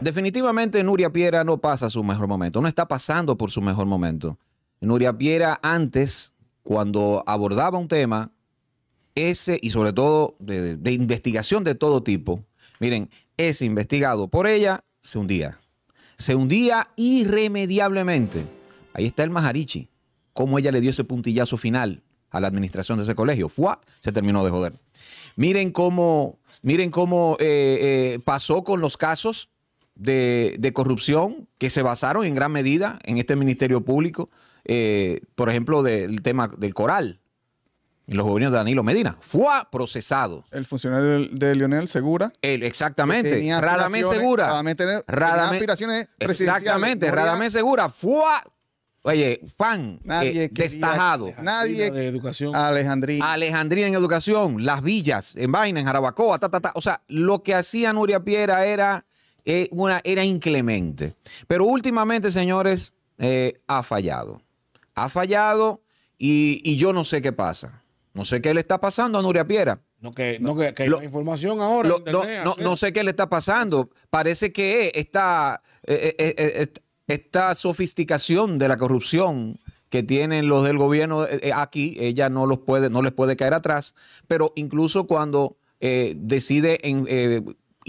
Definitivamente Nuria Piera no pasa su mejor momento, no está pasando por su mejor momento. Nuria Piera antes, cuando abordaba un tema, ese, y sobre todo de, investigación de todo tipo, miren, ese investigado por ella se hundía. Se hundía irremediablemente. Ahí está el Maharichi, cómo ella le dio ese puntillazo final a la administración de ese colegio. ¡Fua! Se terminó de joder. Miren cómo, miren cómo eh, eh, pasó con los casos de, corrupción que se basaron en gran medida en este Ministerio Público, eh, por ejemplo, del tema del coral, los gobiernos de Danilo Medina. Fue procesado. El funcionario de, Lionel Segura. exactamente. Radamé Segura. Radamés, Exactamente. Radamés Segura fue, oye, fan eh, Nadie destajado. Nadie. De educación. Alejandría. Alejandría en educación. Las villas, en vaina, en Jarabacoa, ta, ta, ta. O sea, lo que hacía Nuria Piera era eh, era inclemente. Pero últimamente, señores, eh, ha fallado. Ha fallado y, yo no sé qué pasa. No sé qué le está pasando a Nuria Piera. No, que, información ahora. no, sé qué le está pasando. Parece que esta, eh, esta sofisticación de la corrupción que tienen los del gobierno aquí, ella no los puede, no les puede caer atrás. Pero incluso cuando decide en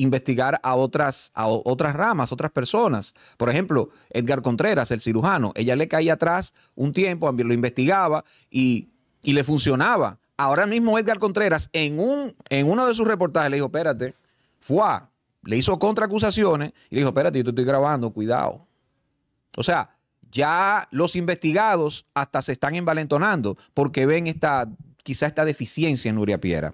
investigar a otras, a otras ramas, otras personas. Por ejemplo, Edgar Contreras, el cirujano, ella le caía atrás un tiempo, lo investigaba y, le funcionaba. Ahora mismo Edgar Contreras en, un, en uno de sus reportajes le dijo, espérate, fue, le hizo contraacusaciones y le dijo, espérate, yo te estoy grabando, cuidado. O sea, ya los investigados hasta se están envalentonando porque ven esta, quizá esta deficiencia en Nuria Piera.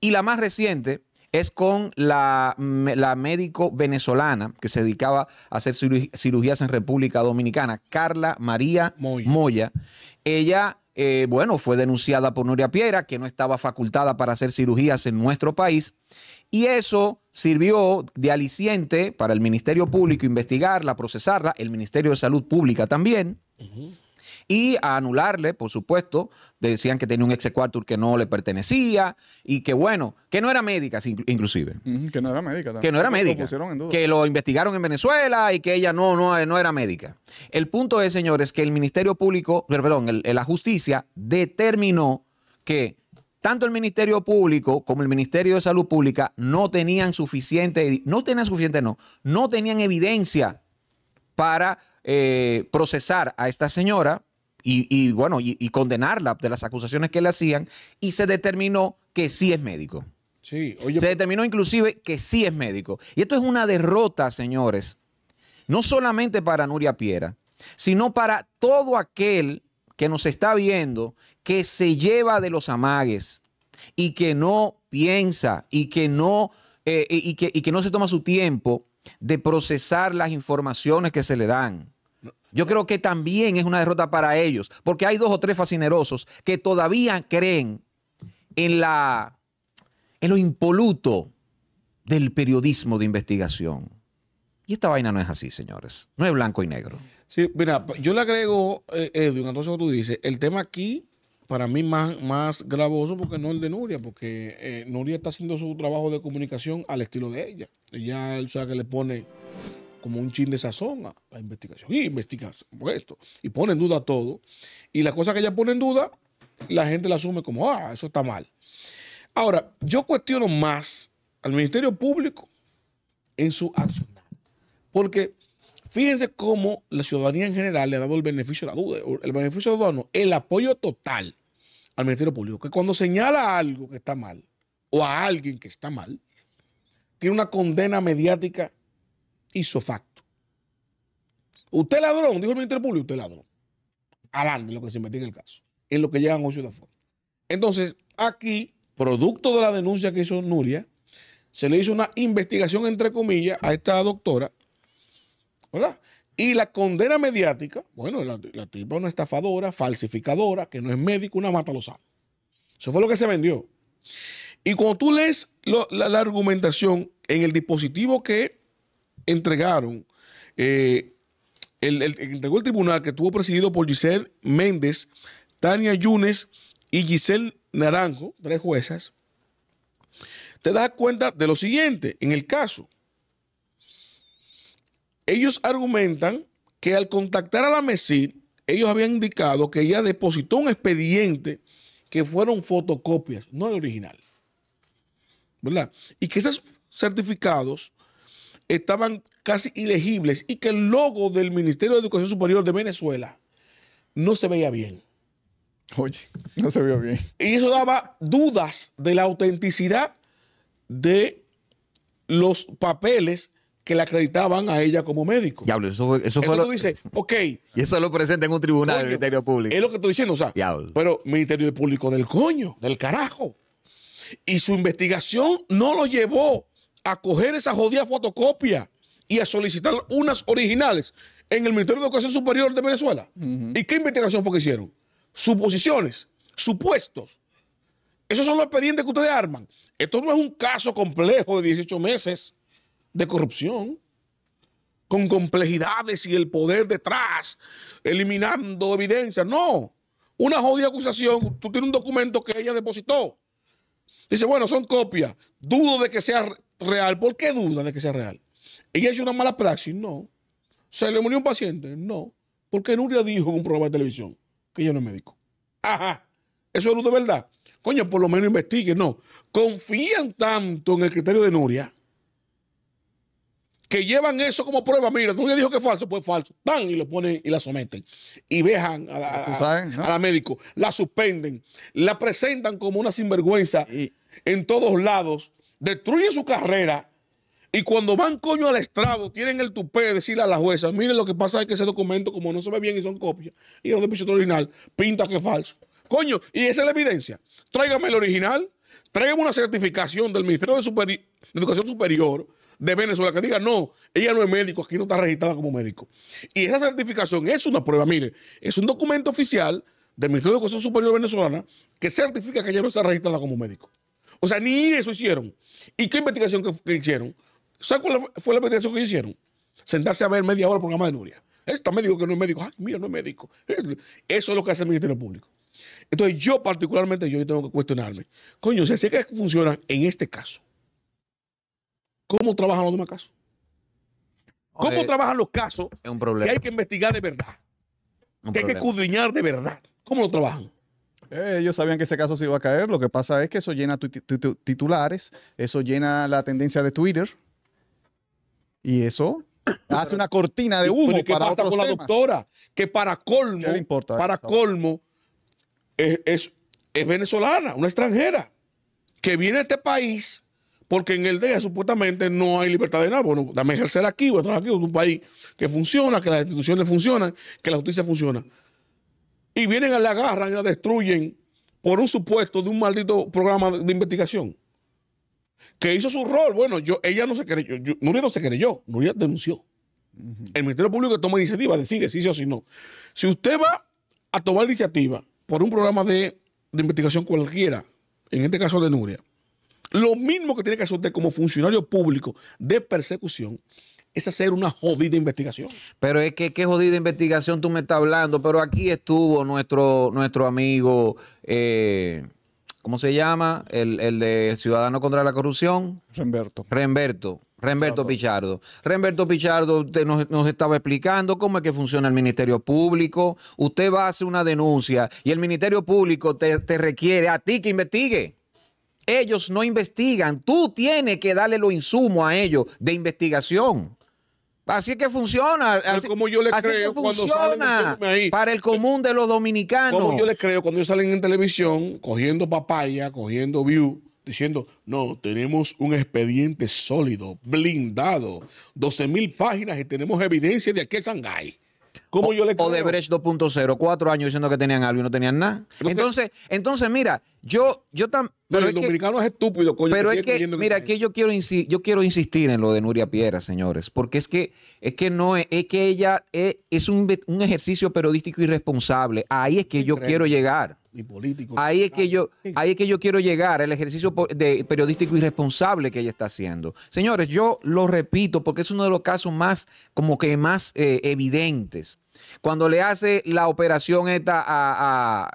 Y la más reciente, es con la, médico venezolana que se dedicaba a hacer cirugías en República Dominicana, Carla María Moya. Ella eh, bueno, fue denunciada por Nuria Piera, que no estaba facultada para hacer cirugías en nuestro país. Y eso sirvió de aliciente para el Ministerio Público investigarla, procesarla, el Ministerio de Salud Pública también y a anularle, por supuesto, decían que tenía un exequatur que no le pertenecía y que bueno, que no era médica inclusive. que no era médica Que no era médica. que lo investigaron en Venezuela y que ella no, no, no era médica. El punto es, señores, que el Ministerio Público, perdón, el, la justicia determinó que tanto el Ministerio Público como el Ministerio de Salud Pública no tenían suficiente, no tenían suficiente, no, no tenían evidencia para eh, procesar a esta señora y, bueno, y, condenarla de las acusaciones que le hacían y se determinó que sí es médico. Sí, se pues- determinó inclusive que sí es médico. Y esto es una derrota, señores, no solamente para Nuria Piera, sino para todo aquel que nos está viendo que se lleva de los amagues y que no piensa y que no, eh, y, que, y que no se toma su tiempo de procesar las informaciones que se le dan. Yo creo que también es una derrota para ellos, porque hay dos o tres fascinerosos que todavía creen en, la, en lo impoluto del periodismo de investigación. Y esta vaina no es así, señores. No es blanco y negro. Sí, mira, yo le agrego, eh, Edwin, entonces tú dices, el tema aquí para mí más, más gravoso porque no el de Nuria, porque eh, Nuria está haciendo su trabajo de comunicación al estilo de ella. Ella, o sea, que le pone como un chin de sazón a la investigación. Y por esto. Y pone en duda todo. Y la cosa que ella pone en duda, la gente la asume como, ah, eso está mal. Ahora, yo cuestiono más al Ministerio Público en su acción. Porque fíjense cómo la ciudadanía en general le ha dado el beneficio de la duda, el beneficio de la duda no, el apoyo total al Ministerio Público. Que cuando señala algo que está mal o a alguien que está mal, tiene una condena mediática hizo facto. Usted ladrón, dijo el Ministerio Público, usted ladrón. Adelante, lo que se metió en el caso. es lo que llegan a un ciudadano. Entonces, aquí, producto de la denuncia que hizo Nuria, se le hizo una investigación, entre comillas, a esta doctora, ¿verdad? Y la condena mediática, bueno, la, la tipa es una estafadora, falsificadora, que no es médico, una mata los Eso fue lo que se vendió. Y cuando tú lees la, argumentación en el dispositivo que entregaron, eh, el, entregó el tribunal que estuvo presidido por Giselle Méndez, Tania Yunes y Giselle Naranjo, tres juezas, te das cuenta de lo siguiente en el caso. Ellos argumentan que al contactar a la MESID, ellos habían indicado que ella depositó un expediente que fueron fotocopias, no el original. ¿Verdad? Y que esos certificados estaban casi ilegibles y que el logo del Ministerio de Educación Superior de Venezuela no se veía bien. Oye, no se vio bien. Y eso daba dudas de la autenticidad de los papeles que le acreditaban a ella como médico. Diablo, eso fue, lo que dice, ok. Y eso lo presenta en un tribunal del Ministerio Público. Es lo que estoy diciendo, o sea, Diablo. pero Ministerio Público del coño, del carajo. Y su investigación no lo llevó a coger esa jodida fotocopia y a solicitar unas originales en el Ministerio de Educación Superior de Venezuela. ¿Y qué investigación fue que hicieron? Suposiciones, supuestos. Esos son los expedientes que ustedes arman. Esto no es un caso complejo de 18 meses de corrupción, con complejidades y el poder detrás, eliminando evidencia. No, una jodida acusación, tú tienes un documento que ella depositó. Dice, bueno, son copias. Dudo de que sea real, ¿por qué duda de que sea real? ¿Ella hizo una mala praxis? No. ¿Se le murió un paciente? No. Porque Nuria dijo en un programa de televisión que ella no es médico. Ajá. Eso es de verdad. Coño, por lo menos investiguen. No. Confían tanto en el criterio de Nuria que llevan eso como prueba. Mira, Nuria dijo que es falso, pues falso. Tan y lo ponen y la someten. Y vejan a la, médico. La suspenden. La presentan como una sinvergüenza en todos lados destruyen su carrera y cuando van coño al estrado tienen el tupé de decirle a la jueza, mire lo que pasa es que ese documento como no se ve bien y son copias y el documento original, pinta que es falso. Coño, y esa es la evidencia. Tráigame el original, tráigame una certificación del Ministerio de, Educación Superior de Venezuela que diga, no, ella no es médico, aquí no está registrada como médico. Y esa certificación es una prueba, mire, es un documento oficial del Ministerio de Educación Superior venezolana que certifica que ella no está registrada como médico. O sea, ni eso hicieron. ¿Y qué investigación que, hicieron? ¿Sabes cuál fue la investigación que hicieron? Sentarse a ver media hora el programa de Nuria. Está médico que no es médico. Ay, mira, no es médico. Eso es lo que hace el Ministerio Público. Entonces, yo particularmente, yo tengo que cuestionarme. Coño, si sé que funcionan en este caso, ¿cómo trabajan los demás casos? ¿Cómo trabajan los casos es un problema. que hay que investigar de verdad? que hay que escudriñar de verdad. ¿Cómo lo trabajan? Eh, ellos sabían que ese caso se iba a caer. Lo que pasa es que eso llena titulares, eso llena la tendencia de Twitter. Y eso hace una cortina de humo. ¿Qué pasa con la doctora? Que para colmo, para colmo, es, es, venezolana, una extranjera, que viene a este país porque en el DEA supuestamente no hay libertad de nada. Bueno, dame ejercer aquí, voy a trabajar aquí, un país que funciona, que las instituciones funcionan, que la justicia funciona y vienen, a la agarran y la destruyen por un supuesto de un maldito programa de, investigación que hizo su rol. Bueno, yo, ella no se creyó, yo, Nuria no se creyó, Nuria denunció. El Ministerio Público toma iniciativa, decide si sí o si no. Si usted va a tomar iniciativa por un programa de, de investigación cualquiera, en este caso de Nuria, lo mismo que tiene que hacer usted como funcionario público de persecución es hacer una jodida investigación. Pero es que qué jodida investigación tú me estás hablando, pero aquí estuvo nuestro, nuestro amigo, eh, ¿cómo se llama? El, el, de Ciudadano contra la Corrupción. Renberto. Renberto. Renberto Pichardo. Renberto Pichardo nos, estaba explicando cómo es que funciona el Ministerio Público. Usted va a hacer una denuncia y el Ministerio Público te, te requiere a ti que investigue. Ellos no investigan. Tú tienes que darle los insumos a ellos de investigación. Así que funciona. Así, como yo le creo cuando Para el común de los dominicanos. Como yo le creo cuando ellos salen en televisión cogiendo papaya, cogiendo view, diciendo, no, tenemos un expediente sólido, blindado, 12 mil páginas y tenemos evidencia de aquel Shanghái o, de le 2.0, cuatro años diciendo que tenían algo y no tenían nada. Entonces, entonces mira, yo, yo también. Pero, el dominicano es estúpido, coño. Pero es que, mira, que yo quiero, yo quiero insistir en lo de Nuria Piera, señores, porque es que, es que no es, que ella es, un, ejercicio periodístico irresponsable. Ahí es que yo quiero llegar político. Ahí es que yo, ahí que yo quiero llegar al ejercicio de periodístico irresponsable que ella está haciendo. Señores, yo lo repito porque es uno de los casos más, como que más eh, evidentes. Cuando le hace la operación esta a,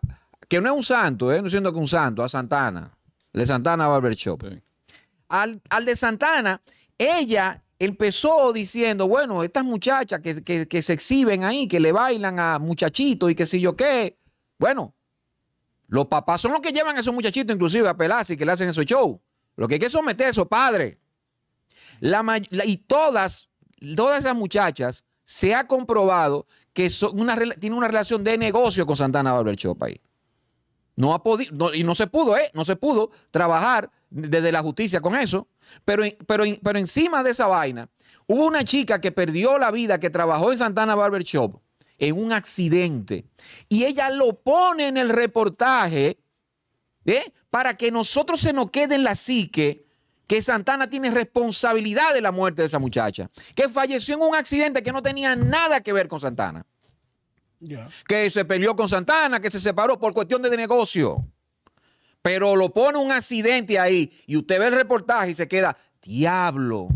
que no es un santo, eh, no siendo que un santo, a Santana, de Santana Barber Shop. Al, al de Santana, ella empezó diciendo, bueno, estas muchachas que, que, se exhiben ahí, que le bailan a muchachitos y que sé yo qué, bueno, los papás son los que llevan a esos muchachitos, inclusive a Pelasi, que le hacen esos show. Lo que hay que someter a esos padres. y todas, todas esas muchachas se ha comprobado que son una, tiene una relación de negocio con Santana Barber Shop ahí. No ha podido, y no se pudo, ¿eh? No se pudo trabajar desde la justicia con eso. Pero, pero, pero encima de esa vaina, hubo una chica que perdió la vida, que trabajó en Santana Barber Shop, en un accidente. Y ella lo pone en el reportaje para que nosotros se nos quede en la psique que Santana tiene responsabilidad de la muerte de esa muchacha, que falleció en un accidente que no tenía nada que ver con Santana. Que se peleó con Santana, que se separó por cuestión de negocio. Pero lo pone un accidente ahí y usted ve el reportaje y se queda, diablo,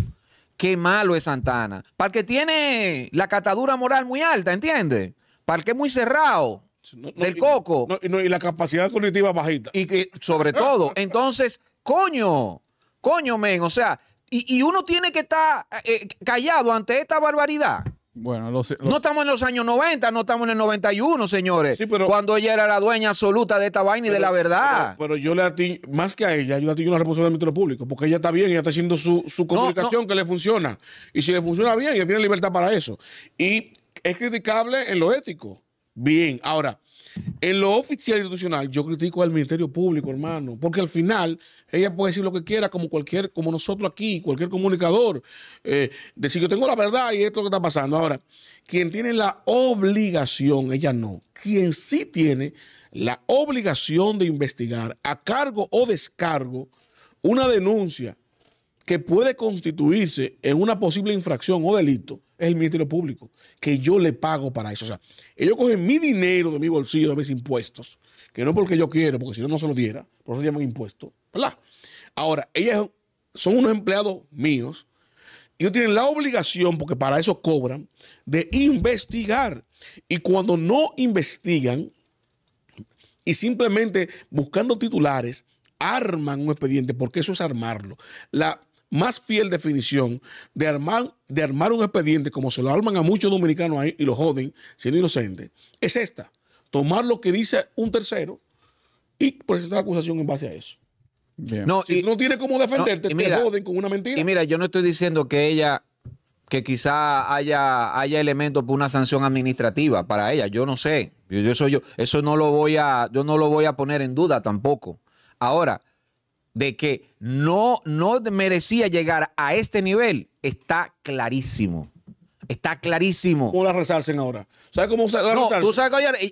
qué malo es Santana. Para que tiene la catadura moral muy alta, ¿entiendes? Para que es muy cerrado. del coco. Y, la capacidad cognitiva bajita. Y que, sobre todo, entonces, coño, coño, men, o sea, y, y uno tiene que estar eh, callado ante esta barbaridad. Bueno, No estamos en los años 90, no estamos en el 91, señores. Sí, pero, cuando ella era la dueña absoluta de esta vaina y de la verdad. Pero, yo le más que a ella, yo le atiño la responsabilidad del Ministerio Público, porque ella está bien, ella está haciendo su, comunicación que le funciona. Y si le funciona bien, ella tiene libertad para eso. Y es criticable en lo ético. Bien, ahora, en lo oficial institucional, yo critico al Ministerio Público, hermano, porque al final ella puede decir lo que quiera, como cualquier, como nosotros aquí, cualquier comunicador, decir eh, decir yo tengo la verdad y esto que está pasando. Ahora, quien tiene la obligación, ella no, quien sí tiene la obligación de investigar a cargo o descargo una denuncia que puede constituirse en una posible infracción o delito es el Ministerio Público, que yo le pago para eso. O sea, ellos cogen mi dinero de mi bolsillo, de mis impuestos, que no porque yo quiero, porque si no, no se lo diera, por eso se llama impuesto ¿verdad? Ahora, ellos son unos empleados míos, ellos tienen la obligación, porque para eso cobran, de investigar. Y cuando no investigan y simplemente buscando titulares, arman un expediente, porque eso es armarlo. La más fiel definición de armar, de armar un expediente como se lo arman a muchos dominicanos ahí y lo joden siendo inocente es esta. Tomar lo que dice un tercero y presentar acusación en base a eso. No, si y, no tiene cómo defenderte, te joden con una mentira. Y mira, yo no estoy diciendo que ella que quizá haya, haya elementos para una sanción administrativa para ella. Yo no sé. Yo, yo, eso, yo, eso no lo voy a, yo no lo voy a poner en duda tampoco. Ahora, de que no, no merecía llegar a este nivel está clarísimo. Está clarísimo. ¿Cómo la resarcen ahora? ¿Sabes cómo la no,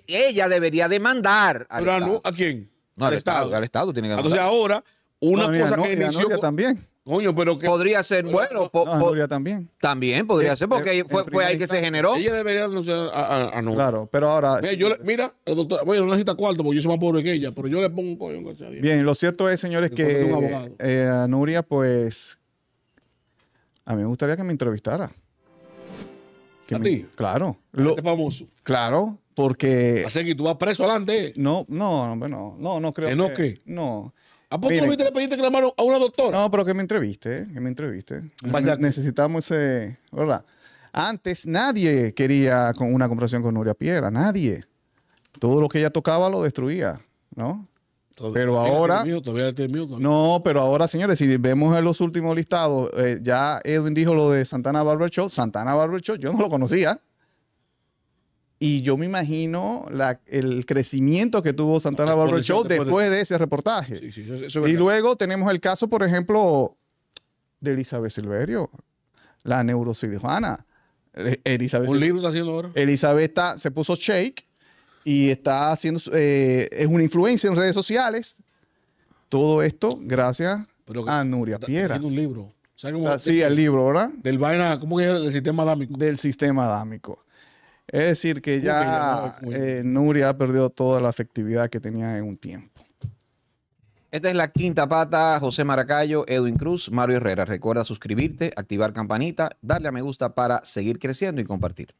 ella, debería demandar. Al ¿A quién? No, al, Estado. Al Estado tiene que demandar. Entonces ahora, una cosa que inició... también. Coño, pero que. Podría ser, bueno. Podría también. También podría eh, ser, porque eh, fue, ahí que se generó. Ella debería anunciar a, Claro, pero ahora. Eh, mira, doctor, bueno, no necesita cuarto porque yo soy más pobre que ella, pero yo le pongo un coño. bien. lo cierto es, señores, que, a Nuria, pues. A mí me gustaría que me entrevistara. ¿A ti? Claro. Lo, este famoso. Claro, porque. Así que tú vas preso adelante. No, no, no, no, no, no creo. ¿En que, qué? No. ¿A poco no viste le pediste que llamaron a una doctora? No, pero que me entreviste, que me entreviste. necesitamos ese, eh, ¿verdad? Antes nadie quería con una comparación con Nuria Piedra nadie. Todo lo que ella tocaba lo destruía, ¿no? pero ahora... todavía no, pero ahora, señores, si vemos en los últimos listados, eh, ya Edwin dijo lo de Santana Barber Show. Santana Barber Show, yo no lo conocía. Y yo me imagino el crecimiento que tuvo Santana Barbara Show después, de... ese reportaje. y luego tenemos el caso, por ejemplo, de Elizabeth Silverio, la neurocirujana. Elizabeth, un libro está haciendo ahora. Elizabeth se puso shake y está haciendo, eh, es una influencia en redes sociales. Todo esto gracias a Nuria Piera. un libro. Ah, sí, el libro, ¿verdad? Del vaina, ¿cómo que es? Del sistema adámico. Del sistema adámico. Es decir, que ya eh, Nuria ha perdido toda la afectividad que tenía en un tiempo. Esta es la quinta pata, José Maracayo, Edwin Cruz, Mario Herrera. Recuerda suscribirte, activar campanita, darle a me gusta para seguir creciendo y compartir.